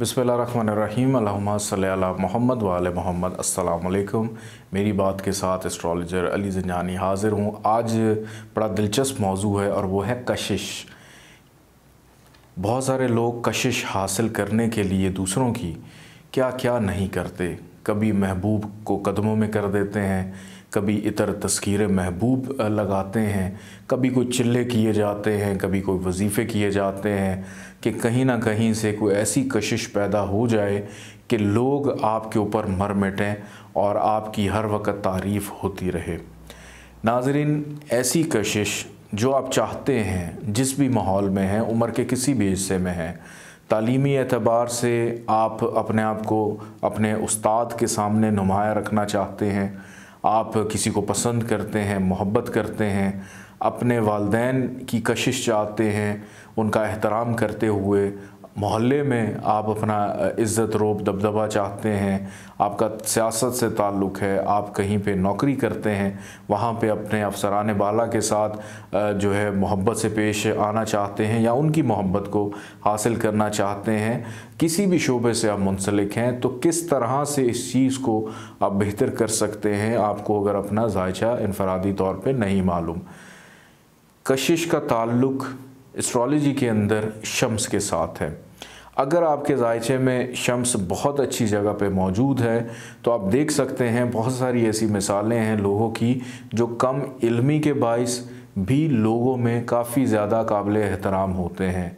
बसमीम अल्ला मोहम्मद वाल मोहम्मद अस्सलाम मेरी बात के साथ एस्ट्रोलॉजर अली जंजानी हाज़िर हूँ आज बड़ा दिलचस्प मौजू है और वो है कशिश बहुत सारे लोग कशिश हासिल करने के लिए दूसरों की क्या क्या नहीं करते कभी महबूब को कदमों में कर देते हैं कभी इतर तस्कीर महबूब लगाते हैं कभी कोई चिल्ले किए जाते हैं कभी कोई वजीफ़े किए जाते हैं कि कहीं ना कहीं से कोई ऐसी कशिश पैदा हो जाए कि लोग आपके ऊपर मर मिटें और आपकी हर वक्त तारीफ़ होती रहे नाजरीन ऐसी कशिश जो आप चाहते हैं जिस भी माहौल में हैं उम्र के किसी भी हिस्से में हैं तालीमी एतबार से आप अपने आप को अपने उस्ताद के सामने नुमाया रखना चाहते हैं आप किसी को पसंद करते हैं मोहब्बत करते हैं अपने वालदेन की कशिश चाहते हैं उनका एहतराम करते हुए मोहल्ले में आप अपना इज़्ज़त रोब दबदबा चाहते हैं आपका सियासत से ताल्लुक़ है आप कहीं पे नौकरी करते हैं वहाँ पे अपने अफसरान बाला के साथ जो है मोहब्बत से पेश आना चाहते हैं या उनकी मोहब्बत को हासिल करना चाहते हैं किसी भी शोबे से आप मुंसलिक हैं तो किस तरह से इस चीज़ को आप बेहतर कर सकते हैं आपको अगर अपना जायचा इनफरादी तौर पर नहीं मालूम कशिश का ताल्लुक़ एस्ट्रोलॉजी के अंदर शम्स के साथ है अगर आपके जायचे में शम्स बहुत अच्छी जगह पे मौजूद है तो आप देख सकते हैं बहुत सारी ऐसी मिसालें हैं लोगों की जो कम इल्मी के बायस भी लोगों में काफ़ी ज़्यादा काबिल एहतराम होते हैं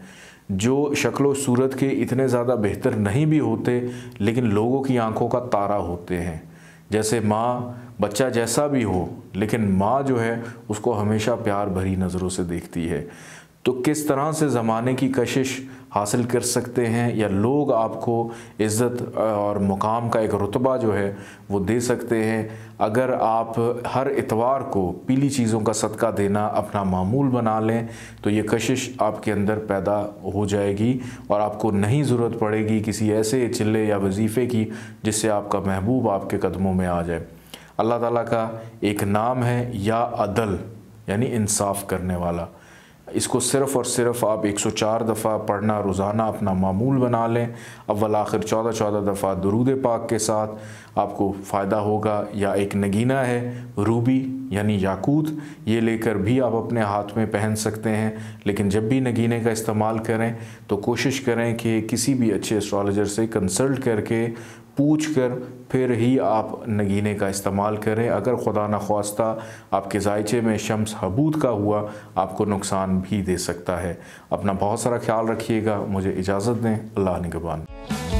जो शक्लो सूरत के इतने ज़्यादा बेहतर नहीं भी होते लेकिन लोगों की आंखों का तारा होते हैं जैसे माँ बच्चा जैसा भी हो लेकिन माँ जो है उसको हमेशा प्यार भरी नज़रों से देखती है तो किस तरह से ज़माने की कशिश हासिल कर सकते हैं या लोग आपको इज़्ज़त और मुकाम का एक रुतबा जो है वो दे सकते हैं अगर आप हर इतवार को पीली चीज़ों का सदका देना अपना मामूल बना लें तो ये कशिश आपके अंदर पैदा हो जाएगी और आपको नहीं ज़रूरत पड़ेगी किसी ऐसे चिल्ले या वजीफ़े की जिससे आपका महबूब आपके कदमों में आ जाए अल्लाह ताली का एक नाम है या अदल यानी इंसाफ करने वाला इसको सिर्फ़ और सिर्फ आप 104 दफ़ा पढ़ना रोज़ाना अपना मामूल बना लें अव्वल आखिर चौदह चौदह दफ़ा दरूद पाक के साथ आपको फ़ायदा होगा या एक नगीना है रूबी यानी याकूत ये लेकर भी आप अपने हाथ में पहन सकते हैं लेकिन जब भी नगीने का इस्तेमाल करें तो कोशिश करें कि किसी भी अच्छे एस्ट्रोलॉजर से कंसल्ट करके पूछ कर फिर ही आप नगीने का इस्तेमाल करें अगर खुदा न खास्ता आपके जायचे में शम्स हबूद का हुआ आपको नुकसान भी दे सकता है अपना बहुत सारा ख्याल रखिएगा मुझे इजाज़त दें अल्लाह निगबान